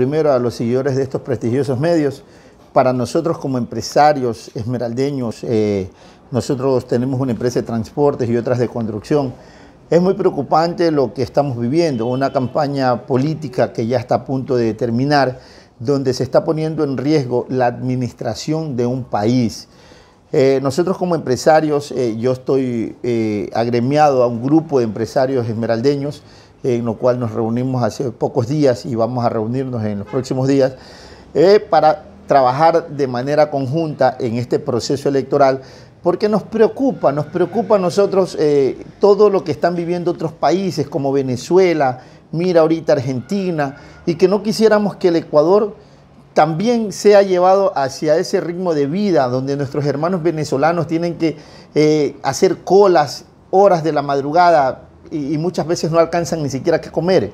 Primero a los seguidores de estos prestigiosos medios. Para nosotros como empresarios esmeraldeños, eh, nosotros tenemos una empresa de transportes y otras de construcción. Es muy preocupante lo que estamos viviendo, una campaña política que ya está a punto de terminar, donde se está poniendo en riesgo la administración de un país. Eh, nosotros como empresarios, eh, yo estoy agremiado a un grupo de empresarios esmeraldeños en lo cual nos reunimos hace pocos días y vamos a reunirnos en los próximos días, eh, para trabajar de manera conjunta en este proceso electoral, porque nos preocupa, nos preocupa a nosotros eh, todo lo que están viviendo otros países como Venezuela, mira ahorita Argentina, y que no quisiéramos que el Ecuador también sea llevado hacia ese ritmo de vida donde nuestros hermanos venezolanos tienen que eh, hacer colas, horas de la madrugada, y, muchas veces no alcanzan ni siquiera que comer.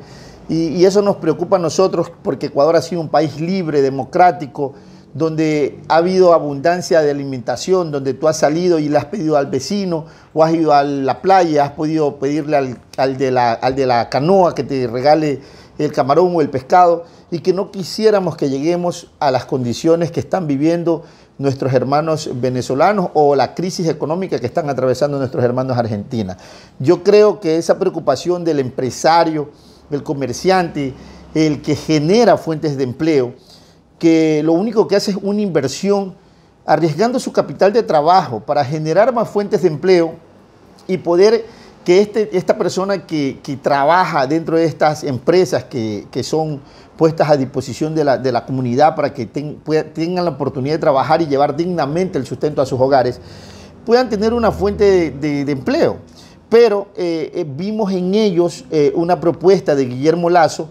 Y, eso nos preocupa a nosotros porque Ecuador ha sido un país libre, democrático, donde ha habido abundancia de alimentación, donde tú has salido y le has pedido al vecino, o has ido a la playa, has podido pedirle al de la canoa que te regale el camarón o el pescado, y que no quisiéramos que lleguemos a las condiciones que están viviendo nuestros hermanos venezolanos o la crisis económica que están atravesando nuestros hermanos argentinos. Yo creo que esa preocupación del empresario, del comerciante, el que genera fuentes de empleo, que lo único que hace es una inversión arriesgando su capital de trabajo para generar más fuentes de empleo y poder que este, esta persona que, trabaja dentro de estas empresas que, que son puestas a disposición de la, comunidad para que tengan la oportunidad de trabajar y llevar dignamente el sustento a sus hogares, puedan tener una fuente de, empleo. Pero eh, eh, vimos en ellos eh, una propuesta de Guillermo Lazo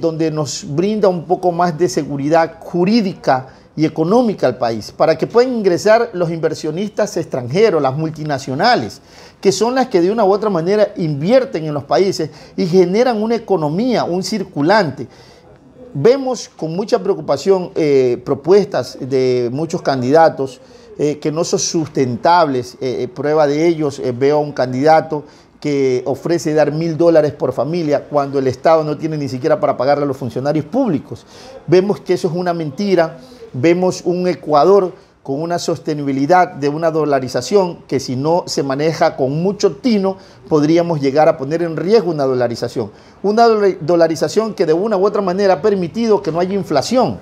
donde nos brinda un poco más de seguridad jurídica y económica al país, para que puedan ingresar los inversionistas extranjeros, las multinacionales, que son las que de una u otra manera invierten en los países y generan una economía, un circulante vemos con mucha preocupación eh, propuestas de muchos candidatos eh, que no son sustentables. Eh, prueba de ellos, veo a un candidato que ofrece dar mil dólares por familia cuando el Estado no tiene ni siquiera para pagarle a los funcionarios públicos. Vemos que eso es una mentira, vemos un Ecuador con una sostenibilidad de una dolarización que si no se maneja con mucho tino podríamos llegar a poner en riesgo una dolarización. Una dolarización que de una u otra manera ha permitido que no haya inflación.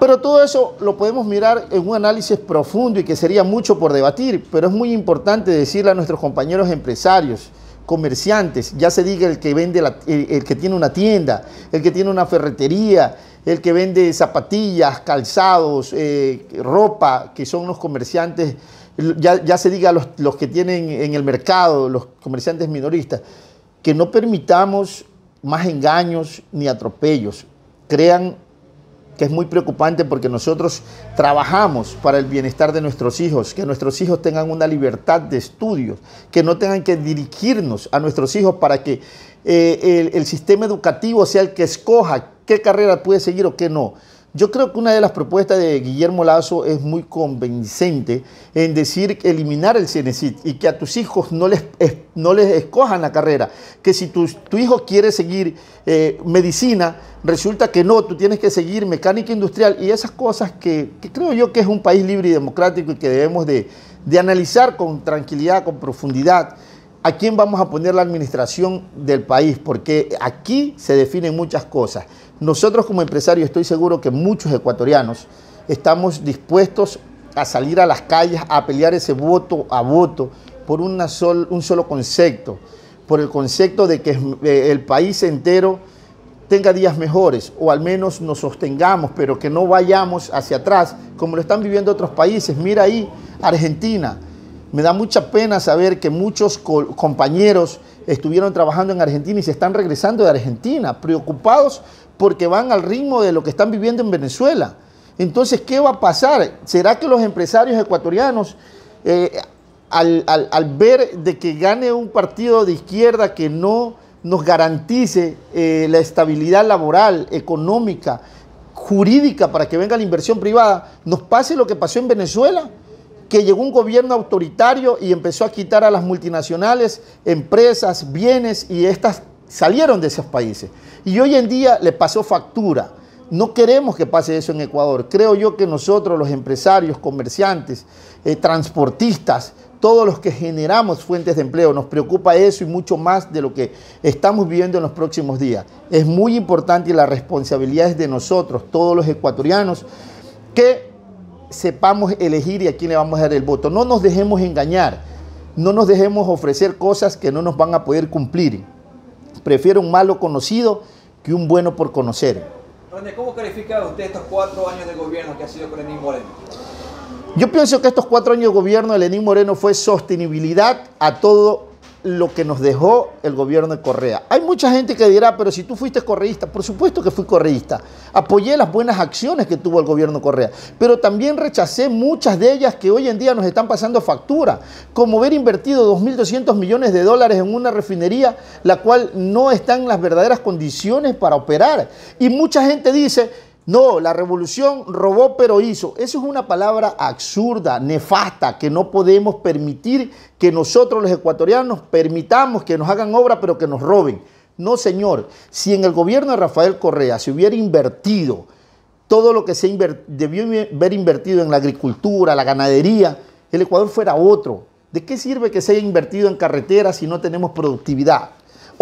Pero todo eso lo podemos mirar en un análisis profundo y que sería mucho por debatir, pero es muy importante decirle a nuestros compañeros empresarios, comerciantes, ya se diga el que vende, el que tiene una tienda, el que tiene una ferretería, el que vende zapatillas, calzados, eh, ropa, que son los comerciantes, ya, se diga los, los, que tienen en el mercado, los comerciantes minoristas, que no permitamos más engaños ni atropellos. Crean que es muy preocupante porque nosotros trabajamos para el bienestar de nuestros hijos, que nuestros hijos tengan una libertad de estudios, que no tengan que dirigirnos a nuestros hijos para que eh, el, el sistema educativo sea el que escoja qué carrera puede seguir o qué no. Yo creo que una de las propuestas de Guillermo Lazo es muy convincente en decir eliminar el CNCIT y que a tus hijos no les, no les escojan la carrera. Que si tu, hijo quiere seguir eh, medicina, resulta que no, tú tienes que seguir mecánica industrial y esas cosas que, creo yo que es un país libre y democrático y que debemos de, de analizar con tranquilidad, con profundidad a quién vamos a poner la administración del país, porque aquí se definen muchas cosas. Nosotros como empresarios, estoy seguro que muchos ecuatorianos estamos dispuestos a salir a las calles, a pelear ese voto a voto por un solo concepto, por el concepto de que eh, el país entero tenga días mejores o al menos nos sostengamos, pero que no vayamos hacia atrás, como lo están viviendo otros países. Mira ahí, Argentina, me da mucha pena saber que muchos compañeros estuvieron trabajando en Argentina y se están regresando de Argentina, preocupados porque van al ritmo de lo que están viviendo en Venezuela. Entonces, ¿qué va a pasar? ¿Será que los empresarios ecuatorianos, eh, al, ver de que gane un partido de izquierda que no nos garantice eh, la estabilidad laboral, económica, jurídica para que venga la inversión privada, nos pase lo que pasó en Venezuela? que llegó un gobierno autoritario y empezó a quitar a las multinacionales, empresas, bienes y estas salieron de esos países. Y hoy en día le pasó factura. No queremos que pase eso en Ecuador. Creo yo que nosotros, los empresarios, comerciantes, eh, transportistas, todos los que generamos fuentes de empleo, nos preocupa eso y mucho más de lo que estamos viviendo en los próximos días. Es muy importante y la responsabilidad es de nosotros, todos los ecuatorianos, que sepamos elegir y a quién le vamos a dar el voto. No nos dejemos engañar, no nos dejemos ofrecer cosas que no nos van a poder cumplir. Prefiero un malo conocido que un bueno por conocer. ¿cómo califica usted estos cuatro años de gobierno que ha sido con Lenín Moreno? Yo pienso que estos cuatro años de gobierno de Lenín Moreno fue sostenibilidad a todo lo que nos dejó el gobierno de Correa. Hay mucha gente que dirá, pero si tú fuiste correísta, por supuesto que fui correísta. Apoyé las buenas acciones que tuvo el gobierno de Correa, pero también rechacé muchas de ellas que hoy en día nos están pasando factura, como haber invertido 2.200 millones de dólares en una refinería la cual no está en las verdaderas condiciones para operar. Y mucha gente dice, no, la revolución robó pero hizo. Eso es una palabra absurda, nefasta, que no podemos permitir que nosotros los ecuatorianos permitamos que nos hagan obra pero que nos roben. No, señor, si en el gobierno de Rafael Correa se hubiera invertido todo lo que se debió haber invertido en la agricultura, la ganadería, el Ecuador fuera otro. ¿De qué sirve que se haya invertido en carreteras si no tenemos productividad?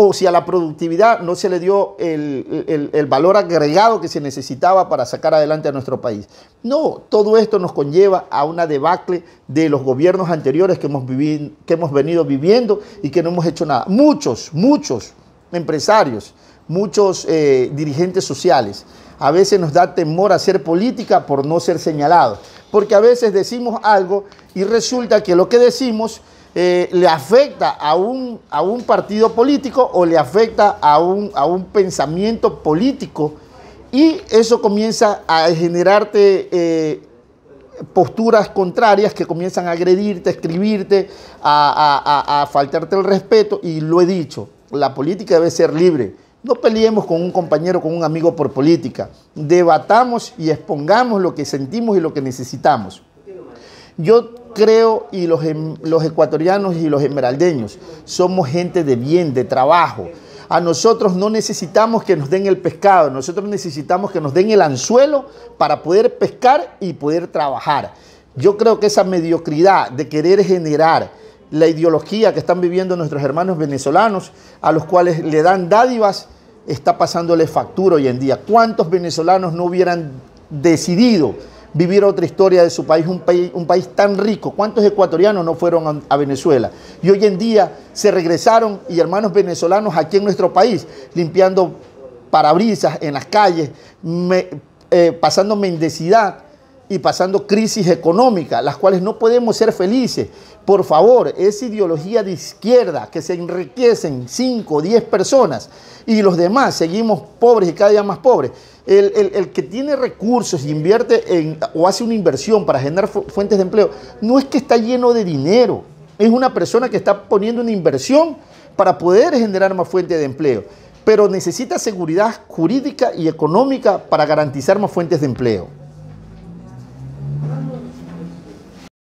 o si a la productividad no se le dio el, valor agregado que se necesitaba para sacar adelante a nuestro país. No, todo esto nos conlleva a una debacle de los gobiernos anteriores que hemos, venido viviendo y que no hemos hecho nada. Muchos, muchos empresarios, muchos eh, dirigentes sociales. A veces nos da temor a hacer política por no ser señalados, porque a veces decimos algo y resulta que lo que decimos eh, le afecta a un, a un, partido político o le afecta a un, a un pensamiento político y eso comienza a generarte eh, posturas contrarias que comienzan a agredirte, a escribirte, a, faltarte el respeto. Y lo he dicho, la política debe ser libre. No peleemos con un compañero, con un amigo por política. Debatamos y expongamos lo que sentimos y lo que necesitamos. Yo creo y los, em, los ecuatorianos y los esmeraldeños somos gente de bien, de trabajo. A nosotros no necesitamos que nos den el pescado, nosotros necesitamos que nos den el anzuelo para poder pescar y poder trabajar. Yo creo que esa mediocridad de querer generar la ideología que están viviendo nuestros hermanos venezolanos, a los cuales le dan dádivas, está pasándole factura hoy en día. ¿Cuántos venezolanos no hubieran decidido vivir otra historia de su país un, país, un país tan rico. ¿Cuántos ecuatorianos no fueron a, Venezuela? Y hoy en día se regresaron y hermanos venezolanos aquí en nuestro país, limpiando parabrisas en las calles, eh, pasando mendicidad, y pasando crisis económicas las cuales no podemos ser felices. Por favor, esa ideología de izquierda que se enriquecen 5 o 10 personas y los demás seguimos pobres y cada día más pobres. El, que tiene recursos y invierte en, o hace una inversión para generar fuentes de empleo, no es que está lleno de dinero, es una persona que está poniendo una inversión para poder generar más fuentes de empleo, pero necesita seguridad jurídica y económica para garantizar más fuentes de empleo.